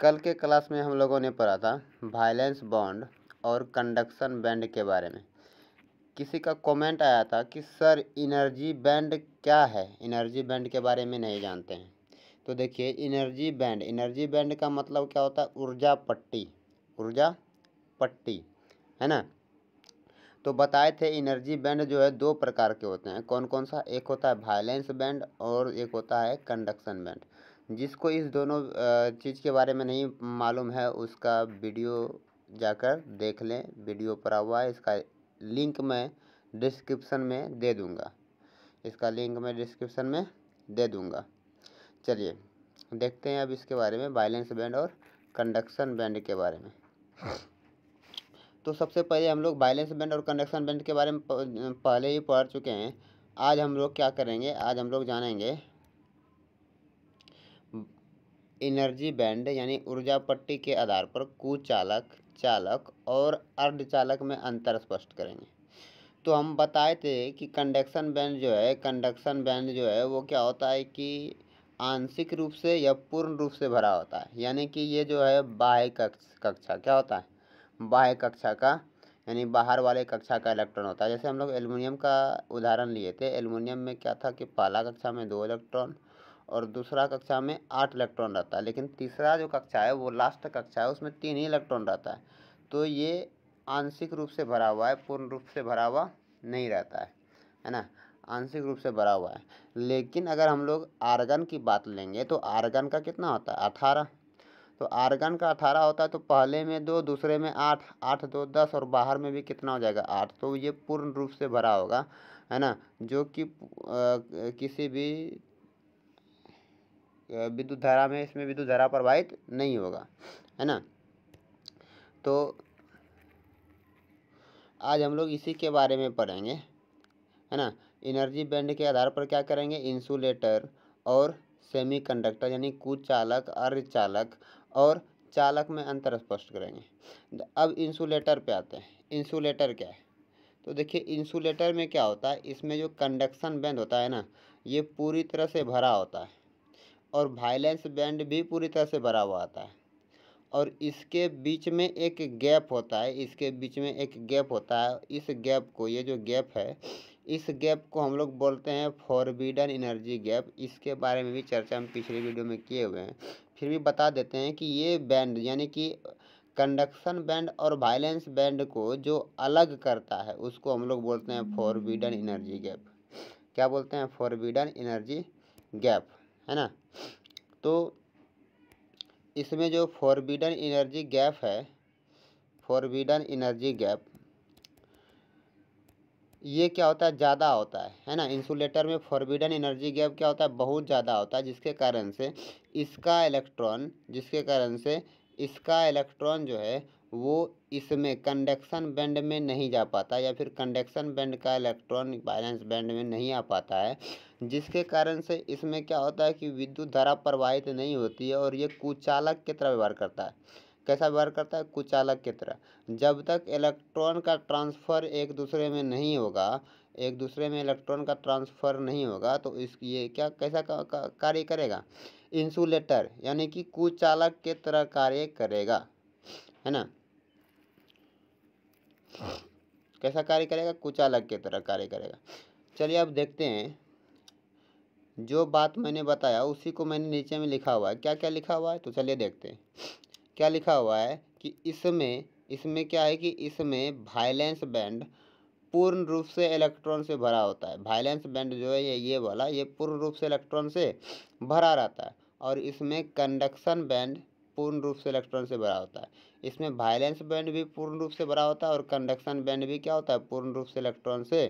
कल के क्लास में हम लोगों ने पढ़ा था वायलेंस बॉन्ड और कंडक्शन बैंड के बारे में किसी का कमेंट आया था कि सर इनर्जी बैंड क्या है इनर्जी बैंड के बारे में नहीं जानते हैं तो देखिए इनर्जी बैंड इनर्जी बैंड का मतलब क्या होता है ऊर्जा पट्टी ऊर्जा पट्टी है ना तो बताए थे इनर्जी बैंड जो है दो प्रकार के होते हैं कौन कौन सा एक होता है वायलेंस बैंड और एक होता है कंडक्शन बैंड जिसको इस दोनों चीज़ के बारे में नहीं मालूम है उसका वीडियो जाकर देख लें वीडियो पर हुआ है इसका लिंक मैं डिस्क्रिप्शन में दे दूँगा इसका लिंक मैं डिस्क्रिप्शन में दे दूँगा चलिए देखते हैं अब इसके बारे में बैलेंस बैंड और कंडक्शन बैंड के बारे में तो सबसे पहले हम लोग बायलेंस बैंड और कंडक्शन बैंड के बारे में पहले ही पढ़ चुके हैं आज हम लोग क्या करेंगे आज हम लोग जानेंगे एनर्जी बैंड यानी ऊर्जा पट्टी के आधार पर कुचालक चालक और अर्धचालक में अंतर स्पष्ट करेंगे तो हम बताए थे कि कंडक्शन बैंड जो है कंडक्शन बैंड जो है वो क्या होता है कि आंशिक रूप से या पूर्ण रूप से भरा होता है यानी कि ये जो है बाह्य कक्ष कक्षा क्या होता है बाह्य कक्षा का यानी बाहर वाले कक्षा का इलेक्ट्रॉन होता है जैसे हम लोग एलमिनियम का उदाहरण लिए थे एलमिनियम में क्या था कि पहला कक्षा में दो इलेक्ट्रॉन और दूसरा कक्षा में आठ इलेक्ट्रॉन रहता है लेकिन तीसरा जो कक्षा है वो लास्ट कक्षा है उसमें तीन ही इलेक्ट्रॉन रहता है तो ये आंशिक रूप से भरा हुआ है पूर्ण रूप से भरा हुआ नहीं रहता है है ना आंशिक रूप से भरा हुआ है लेकिन अगर हम लोग आर्गन की बात लेंगे तो आर्गन का कितना होता है अठारह तो आर्गन का अठारह होता है तो पहले में दो दूसरे में आठ आठ दो दस और बाहर में भी कितना हो जाएगा आठ तो ये पूर्ण रूप से भरा होगा है ना जो कि किसी भी विद्युत धारा में इसमें विद्युत धारा प्रवाहित नहीं होगा है ना तो आज हम लोग इसी के बारे में पढ़ेंगे है ना एनर्जी बैंड के आधार पर क्या करेंगे इंसुलेटर और सेमीकंडक्टर यानी कुचालक अर्धचालक और चालक में अंतर स्पष्ट करेंगे अब इंसुलेटर पे आते हैं इंसुलेटर क्या है तो देखिए इंसुलेटर में क्या होता है इसमें जो कंडक्शन बैंड होता है ना ये पूरी तरह से भरा होता है और वायलेंस बैंड भी पूरी तरह से भरा हुआ आता है और इसके बीच में एक गैप होता है इसके बीच में एक गैप होता है इस गैप को ये जो गैप है इस गैप को हम लोग बोलते हैं फॉरबिडन एनर्जी गैप इसके बारे में भी चर्चा हम पिछले वीडियो में किए हुए हैं फिर भी बता देते हैं कि ये बैंड यानी कि कंडक्शन बैंड और वायलेंस बैंड को जो अलग करता है उसको हम लोग बोलते हैं फॉरबिडन एनर्जी गैप क्या बोलते हैं फॉरबिडन एनर्जी गैप है ना तो इसमें जो फॉरबिडन एनर्जी गैप है फॉरबिडन एनर्जी गैप ये क्या होता है ज़्यादा होता है है ना इंसुलेटर में फॉरबिडन एनर्जी गैप क्या होता है बहुत ज़्यादा होता है जिसके कारण से इसका इलेक्ट्रॉन जिसके कारण से इसका इलेक्ट्रॉन जो है वो इसमें कंडक्शन बैंड में नहीं जा पाता या फिर कंडक्शन बैंड का इलेक्ट्रॉन बैलेंस बैंड में नहीं आ पाता है जिसके कारण से इसमें क्या होता है कि विद्युत धारा प्रवाहित नहीं होती है और ये कुचालक की तरह व्यवहार करता है कैसा व्यवहार करता है कुचालक की तरह जब तक इलेक्ट्रॉन का ट्रांसफ़र एक दूसरे में नहीं होगा एक दूसरे में इलेक्ट्रॉन का ट्रांसफ़र नहीं होगा तो इस ये क्या कैसा कार्य करेगा इंसुलेटर यानी कि कुचालक के तरह कार्य करेगा है ना कैसा कार्य करेगा कुचालक के तरह कार्य करेगा चलिए अब देखते हैं जो बात मैंने बताया उसी को मैंने नीचे में लिखा हुआ है क्या क्या लिखा हुआ है तो चलिए देखते हैं क्या लिखा हुआ है कि इसमें इसमें क्या है कि इसमें वायलेंस बैंड पूर्ण रूप से इलेक्ट्रॉन से भरा होता है वायलेंस बैंड जो है ये ये वाला ये पूर्ण रूप से इलेक्ट्रॉन से भरा रहता है और इसमें कंडक्शन बैंड पूर्ण रूप से इलेक्ट्रॉन से भरा होता है इसमें वायलेंस बैंड भी पूर्ण रूप से भरा होता है और कंडक्शन बैंड भी क्या होता है पूर्ण रूप से इलेक्ट्रॉन से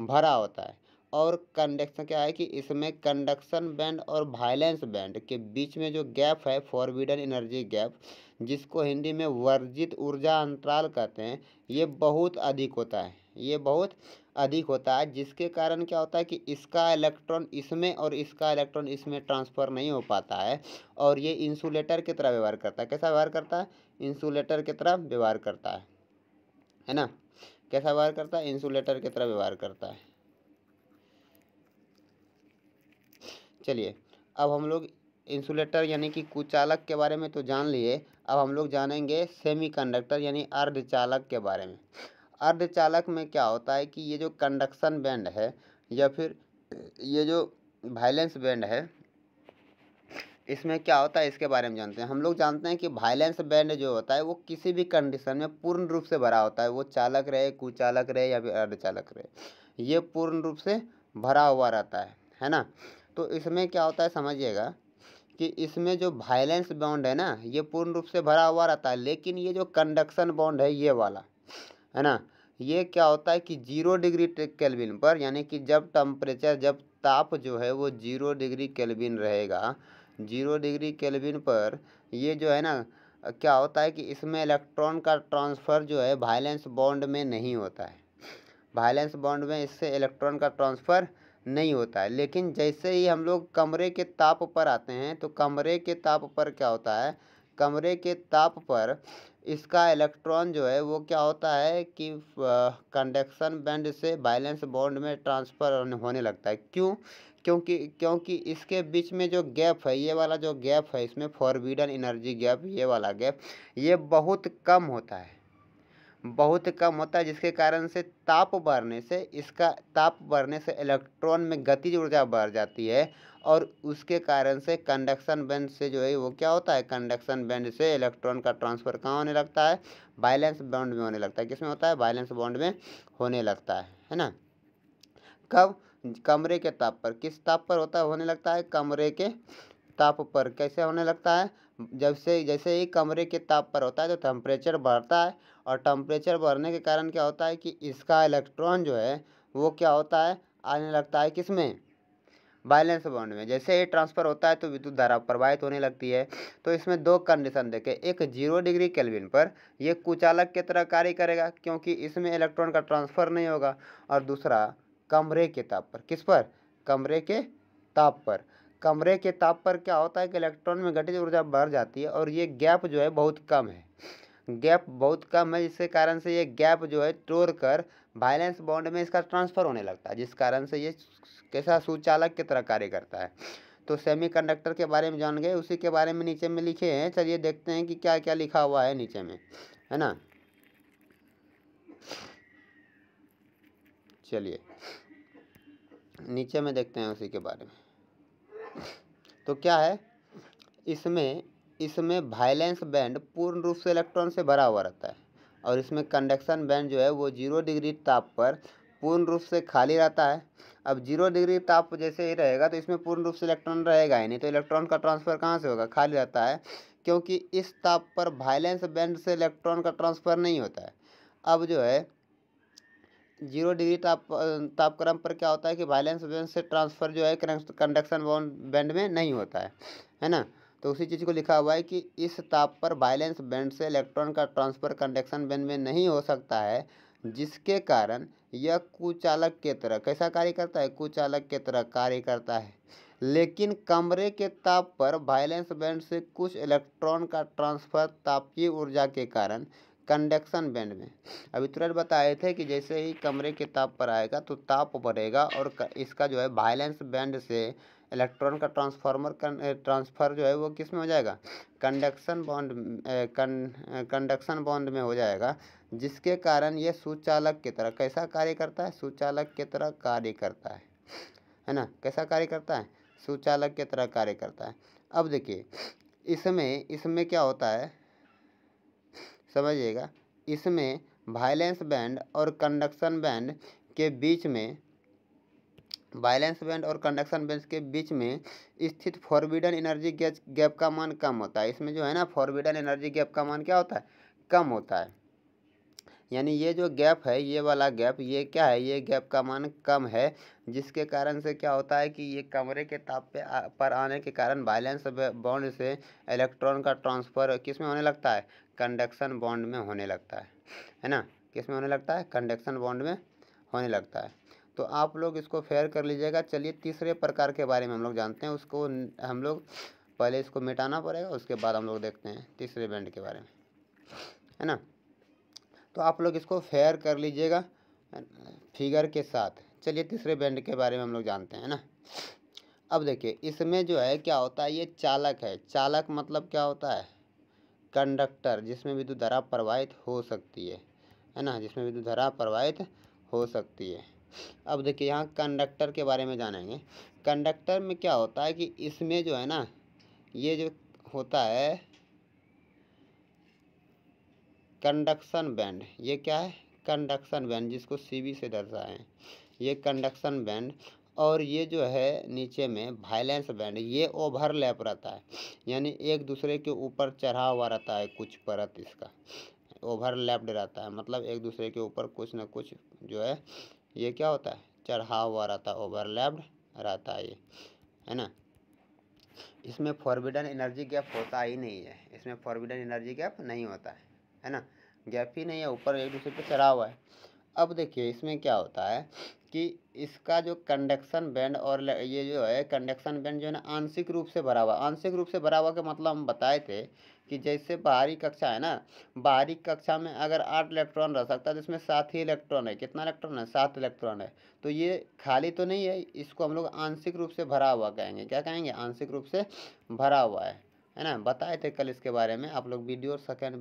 भरा होता है और कंडक्शन क्या है कि इसमें कंडक्शन बैंड और वायलेंस बैंड के बीच में जो गैप है फॉरविडन एनर्जी गैप जिसको हिंदी में वर्जित ऊर्जा अंतराल कहते हैं ये बहुत अधिक होता है ये बहुत अधिक होता है जिसके कारण क्या होता है कि इसका इलेक्ट्रॉन इसमें और इसका इलेक्ट्रॉन इसमें ट्रांसफ़र नहीं हो पाता है और ये इंसुलेटर की तरह व्यवहार करता है कैसा व्यवहार करता है इंसुलेटर की तरह व्यवहार करता है है ना कैसा व्यवहार करता है इंसुलेटर की तरह व्यवहार करता है चलिए अब हम लोग इंसुलेटर यानी कि कुचालक के बारे में तो जान लिए अब हम लोग जानेंगे सेमीकंडक्टर यानी अर्धचालक के बारे में अर्धचालक में क्या होता है कि ये जो कंडक्शन बैंड है या फिर ये जो वायलेंस बैंड है इसमें क्या होता है इसके बारे में जानते हैं हम लोग जानते हैं कि वायलेंस बैंड जो होता है वो किसी भी कंडीशन में पूर्ण रूप से भरा होता है वो चालक रहे कुचालक रहे या फिर अर्धचालक रहे ये पूर्ण रूप से भरा हुआ रहता है है ना तो इसमें क्या होता है समझिएगा कि इसमें जो वायलेंस बॉन्ड है ना ये पूर्ण रूप से भरा हुआ रहता है लेकिन ये जो कंडक्शन बॉन्ड है ये वाला है ना ये क्या होता है कि जीरो डिग्री केल्विन पर यानी कि जब टम्परेचर जब ताप जो है वो जीरो डिग्री केल्विन रहेगा जीरो डिग्री केल्विन पर ये जो है ना क्या होता है कि इसमें इलेक्ट्रॉन का ट्रांसफ़र जो है वायलेंस बॉन्ड में नहीं होता है वायलेंस बॉन्ड में इससे इलेक्ट्रॉन का ट्रांसफ़र नहीं होता है लेकिन जैसे ही हम लोग कमरे के ताप पर आते हैं तो कमरे के ताप पर क्या होता है कमरे के ताप पर इसका इलेक्ट्रॉन जो है वो क्या होता है कि कंडक्शन बैंड से बैलेंस बॉन्ड में ट्रांसफ़र होने लगता है क्यों क्योंकि क्योंकि इसके बीच में जो गैप है ये वाला जो गैप है इसमें फॉरबिडन एनर्जी गैप ये वाला गैप ये बहुत कम होता है बहुत कम होता है जिसके कारण से ताप बढ़ने से इसका ताप बढ़ने से इलेक्ट्रॉन में गतिज ऊर्जा बढ़ जाती है और उसके कारण से कंडक्शन बैंड से जो है वो क्या होता है कंडक्शन बैंड से इलेक्ट्रॉन का ट्रांसफ़र कहाँ होने लगता है वायलेंस बॉन्ड में होने लगता है किसमें होता है वायलेंस बॉन्ड में होने लगता है है ना कब कमरे के ताप पर किस ताप पर होता है होने लगता है कमरे के ताप पर कैसे होने लगता है जब से जैसे ही कमरे के ताप पर होता है तो टेम्परेचर बढ़ता है और टेम्परेचर बढ़ने के कारण क्या होता है कि इसका इलेक्ट्रॉन जो है वो क्या होता है आने लगता है किसमें बैलेंस बॉन्ड में जैसे ये ट्रांसफ़र होता है तो विद्युत धारा प्रवाहित होने लगती है तो इसमें दो कंडीशन देखें एक जीरो डिग्री केल्विन पर यह कुचालक के तरह कार्य करेगा क्योंकि इसमें इलेक्ट्रॉन का ट्रांसफ़र नहीं होगा और दूसरा कमरे के ताप पर किस पर कमरे के ताप पर कमरे के ताप पर क्या होता है कि इलेक्ट्रॉन में घटित ऊर्जा बढ़ जाती है और ये गैप जो है बहुत कम है गैप बहुत कम है जिसके कारण से ये गैप जो है तोड़ कर वायलेंस बॉन्ड में इसका ट्रांसफर होने लगता है जिस कारण से ये कैसा सुचालक की तरह कार्य करता है तो सेमीकंडक्टर के बारे में जान गए उसी के बारे में नीचे में लिखे हैं चलिए देखते हैं कि क्या क्या लिखा हुआ है नीचे में है ना चलिए नीचे में देखते हैं उसी के बारे में तो क्या है इसमें इसमें वायलेंस बैंड पूर्ण रूप से इलेक्ट्रॉन से भरा हुआ रहता है और इसमें कंडक्शन बैंड जो है वो जीरो डिग्री ताप पर पूर्ण रूप से खाली रहता है अब जीरो डिग्री ताप जैसे ही रहेगा तो इसमें पूर्ण रूप से इलेक्ट्रॉन रहेगा ही नहीं तो इलेक्ट्रॉन का ट्रांसफ़र कहाँ से होगा खाली रहता है क्योंकि इस ताप पर वायलेंस बैंड से इलेक्ट्रॉन का ट्रांसफ़र नहीं होता है अब जो है जीरो डिग्री ताप तापक्रम पर क्या होता है कि वायलेंस वेलेंस से ट्रांसफ़र जो है कंडक्शन बॉन्ड बैंड में नहीं होता है है ना तो उसी चीज़ को लिखा हुआ है कि इस ताप पर वायलेंस बैंड से इलेक्ट्रॉन का ट्रांसफ़र कंडक्शन बैंड में नहीं हो सकता है जिसके कारण यह कुचालक के तरह कैसा कार्य करता है कुचालक के तरह कार्य करता है लेकिन कमरे के ताप पर वायलेंस बैंड से कुछ इलेक्ट्रॉन का ट्रांसफ़र तापीय ऊर्जा के कारण कंडक्शन बैंड में अभी तुरंत बताए थे कि जैसे ही कमरे के ताप पर आएगा तो ताप बढ़ेगा और इसका जो है वायलेंस बैंड से इलेक्ट्रॉन का ट्रांसफार्मर ट्रांसफ़र जो है वो किस में हो जाएगा कंडक्शन बॉन्ड कंडक्शन बॉन्ड में हो जाएगा जिसके कारण ये सुचालक की तरह कैसा कार्य करता है सुचालक की तरह कार्य करता है है ना कैसा कार्य करता है सुचालक की तरह कार्य करता है अब देखिए इसमें इसमें क्या होता है समझिएगा इसमें वायलेंस बैंड और कंडक्शन बैंड के बीच में वायलेंस बैंड और कंडक्शन बैंड के बीच में स्थित फॉरबिडन एनर्जी गैप का मान कम होता है इसमें जो है ना फॉरबिडन एनर्जी गैप का मान क्या होता है कम होता है यानी ये जो गैप है ये वाला गैप ये क्या है ये गैप का मान कम है जिसके कारण से क्या होता है कि ये कमरे के ताप पे आ, पर आने के कारण बैलेंस बॉन्ड से इलेक्ट्रॉन का ट्रांसफ़र किस में होने लगता है कंडक्शन बॉन्ड में होने लगता है है ना किस में होने लगता है कंडक्शन बॉन्ड में होने लगता है तो आप लोग इसको फेयर कर लीजिएगा चलिए तीसरे प्रकार के बारे में हम लोग जानते हैं उसको हम लोग पहले इसको मिटाना पड़ेगा उसके बाद हम लोग देखते हैं तीसरे बैंड के बारे में है ना तो आप लोग इसको फेयर कर लीजिएगा फिगर के साथ चलिए तीसरे बैंड के बारे में हम लोग जानते हैं ना अब देखिए इसमें जो है क्या होता है ये चालक है चालक मतलब क्या होता है कंडक्टर जिसमें विद्युत धारा प्रवाहित हो सकती है है ना जिसमें विद्युत धारा प्रवाहित हो सकती है अब देखिए यहाँ कंडक्टर के बारे में जानेंगे कंडक्टर में क्या होता है कि इसमें जो है ना ये जो होता है कंडक्शन बैंड ये क्या है कंडक्शन बैंड जिसको सी से दर्शाएं ये कंडक्शन बैंड और ये जो है नीचे में वायलेंस बैंड ये ओवरलैप रहता है यानी एक दूसरे के ऊपर चढ़ा हुआ रहता है कुछ परत इसका ओवरलैप्ड रहता है मतलब एक दूसरे के ऊपर कुछ ना कुछ जो है ये क्या होता है चढ़ा हुआ रहता है ओवरलैप्ड रहता है ये है ना इसमें फॉरबिडन एनर्जी गैप होता ही नहीं है इसमें फॉरबिडन एनर्जी गैप नहीं होता है है ना गैफिन है या ऊपर एक दूसरे पे चढ़ा हुआ है अब देखिए इसमें क्या होता है कि इसका जो कंडक्शन बैंड और ये जो है कंडक्शन बैंड जो है ना आंशिक रूप से भरा हुआ आंशिक रूप से भरा हुआ का मतलब हम बताए थे कि जैसे बाहरी कक्षा है ना बाहरी कक्षा में अगर आठ इलेक्ट्रॉन रह सकता है तो इसमें सात ही इलेक्ट्रॉन है कितना इलेक्ट्रॉन है सात इलेक्ट्रॉन है तो ये खाली तो नहीं है इसको हम लोग आंशिक रूप से भरा हुआ कहेंगे क्या कहेंगे आंशिक रूप से भरा हुआ है है ना बताए थे कल इसके बारे में आप लोग वीडियो सेकेंड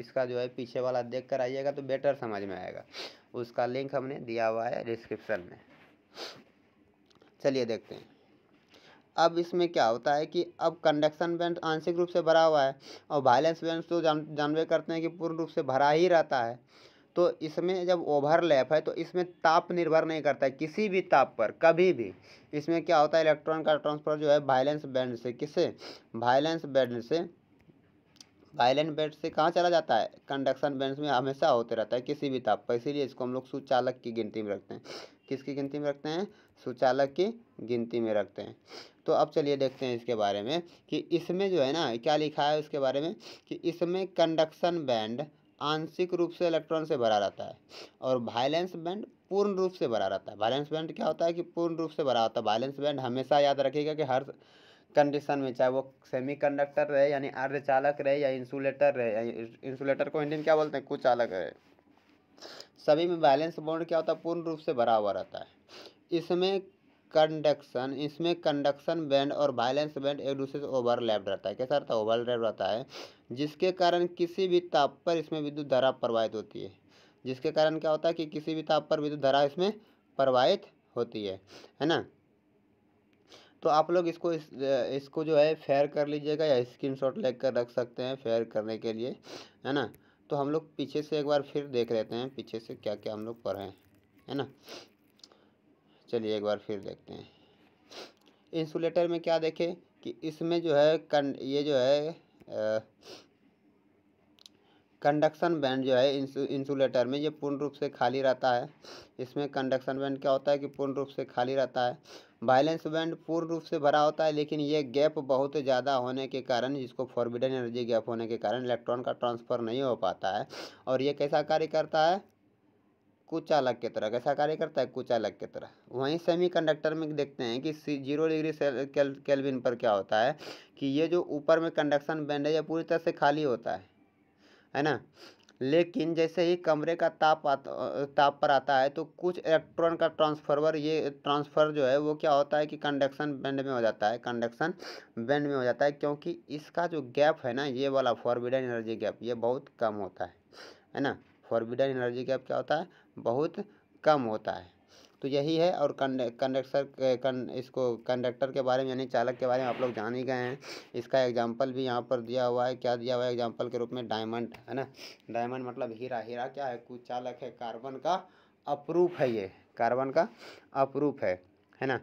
इसका जो है पीछे वाला देख कर आइएगा तो बेटर समझ में आएगा उसका लिंक हमने दिया हुआ है डिस्क्रिप्शन में चलिए देखते हैं अब इसमें क्या होता है कि अब कंडक्शन बैंड आंशिक रूप से भरा हुआ है और वायलेंस बैंड तो जान जानवे करते हैं कि पूर्ण रूप से भरा ही रहता है तो इसमें जब ओवरलैप है तो इसमें ताप निर्भर नहीं करता है किसी भी ताप पर कभी भी इसमें क्या होता है इलेक्ट्रॉन का ट्रांसफर जो है वायलेंस बैंड से किससे वायलेंस बैंड से वायलेंट बैंड से कहाँ चला जाता है कंडक्शन बैंड में हमेशा होते रहता है किसी भी ताप पर इसीलिए इसको हम लोग सुचालक की गिनती में रखते हैं किसकी गिनती में रखते हैं सुचालक की गिनती में रखते हैं तो अब चलिए देखते हैं इसके बारे में कि इसमें जो है ना क्या लिखा है उसके बारे में कि इसमें कंडक्शन बैंड आंशिक रूप से इलेक्ट्रॉन से भरा रहता है और वायलेंस बैंड पूर्ण रूप से भरा रहता है वायलेंस बैंड क्या होता है कि पूर्ण रूप से भरा होता है वायलेंस बैंड हमेशा याद रखेगा कि हर कंडीशन में चाहे वो सेमी कंडक्टर रहे यानी अर्धचालक रहे या इंसुलेटर रहे इंसुलेटर को इंडियन क्या बोलते हैं कुछ अलग रहे सभी में बैलेंस बॉन्ड क्या होता है पूर्ण रूप से भरा हुआ रहता है इसमें कंडक्शन इसमें कंडक्शन बैंड और वायलेंस बैंड एक दूसरे से ओवरलैप रहता है कैसा रहता है ओवरलैप रहता है जिसके कारण किसी भी ताप पर इसमें विद्युत धारा प्रवाहित होती है जिसके कारण क्या होता है कि किसी भी ताप पर विद्युत धारा इसमें प्रवाहित होती है है ना तो आप लोग इसको इस, इसको जो है फेयर कर लीजिएगा या स्क्रीन शॉट लेकर रख सकते हैं फेयर करने के लिए है ना तो हम लोग पीछे से एक बार फिर देख लेते हैं पीछे से क्या क्या हम लोग पढ़ें है ना चलिए एक बार फिर देखते हैं इंसुलेटर में क्या देखें कि इसमें जो है कन ये जो है कंडक्शन बैंड जो है इंसुलेटर में ये पूर्ण रूप से खाली रहता है इसमें कंडक्शन बैंड क्या होता है कि पूर्ण रूप से खाली रहता है बैलेंस बैंड पूर्ण रूप से भरा होता है लेकिन ये गैप बहुत ज़्यादा होने के कारण जिसको फॉरबिडन एनर्जी गैप होने के कारण इलेक्ट्रॉन का ट्रांसफ़र नहीं हो पाता है और ये कैसा कार्य करता है कुचालक की तरह कैसा कार्य करता है कुचालक की तरह वहीं सेमीकंडक्टर में देखते हैं कि सी जीरो डिग्री केल्विन पर क्या होता है कि ये जो ऊपर में कंडक्शन बैंड है यह पूरी तरह से खाली होता है है ना लेकिन जैसे ही कमरे का ताप आता ताप पर आता है तो कुछ इलेक्ट्रॉन का ट्रांसफार्मर ये ट्रांसफर जो है वो क्या होता है कि कंडक्शन बैंड में हो जाता है कंडक्शन बैंड में हो जाता है क्योंकि इसका जो गैप है ना ये वाला फॉरबिडन एनर्जी गैप ये बहुत कम होता है है ना फॉरबिडन एनर्जी गैप क्या होता है बहुत कम होता है तो यही है और कंडक्टर कन, इसको कंडक्टर के बारे में यानी चालक के बारे में आप लोग जान ही गए हैं इसका एग्जाम्पल भी यहाँ पर दिया हुआ है क्या दिया हुआ है एग्जाम्पल के रूप में डायमंड है ना डायमंड मतलब हीरा हीरा क्या है कुछ चालक है कार्बन का अप्रूप है ये कार्बन का अप्रूप है है ना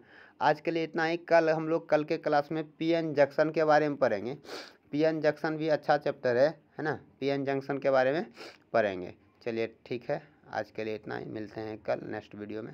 आज के लिए इतना ही कल हम लोग कल के क्लास में पी एन जंक्शन के बारे में पढ़ेंगे पी एन जंक्शन भी अच्छा चैप्टर है है ना पी एन जंक्शन के बारे में पढ़ेंगे चलिए ठीक है आज के लिए इतना ही मिलते हैं कल नेक्स्ट वीडियो में